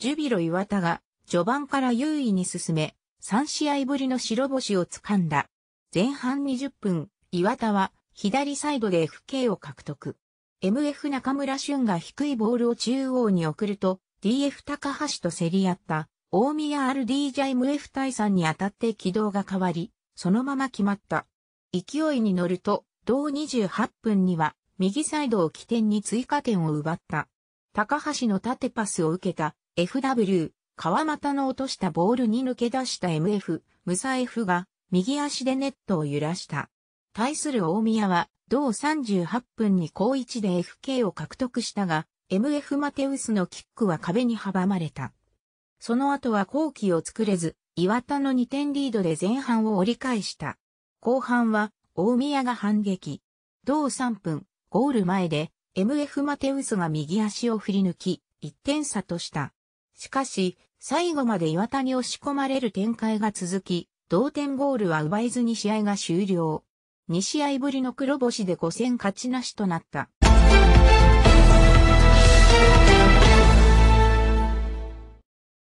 ジュビロ岩田が序盤から優位に進め、3試合ぶりの白星をつかんだ。前半20分、岩田は左サイドで FK を獲得。MF 中村俊が低いボールを中央に送ると、DF 高橋と競り合った、大宮 RD j m F 対3に当たって軌道が変わり、そのまま決まった。勢いに乗ると、同28分には、右サイドを起点に追加点を奪った。高橋の縦パスを受けた、FW、川又の落としたボールに抜け出した MF、ムサ F が右足でネットを揺らした。対する大宮は、同38分に高1で FK を獲得したが、MF マテウスのキックは壁に阻まれた。その後は後期を作れず、岩田の2点リードで前半を折り返した。後半は、大宮が反撃。同3分、ゴール前で、MF マテウスが右足を振り抜き、1点差とした。しかし、最後まで岩田に押し込まれる展開が続き、同点ゴールは奪えずに試合が終了。2試合ぶりの黒星で5戦勝ちなしとなった。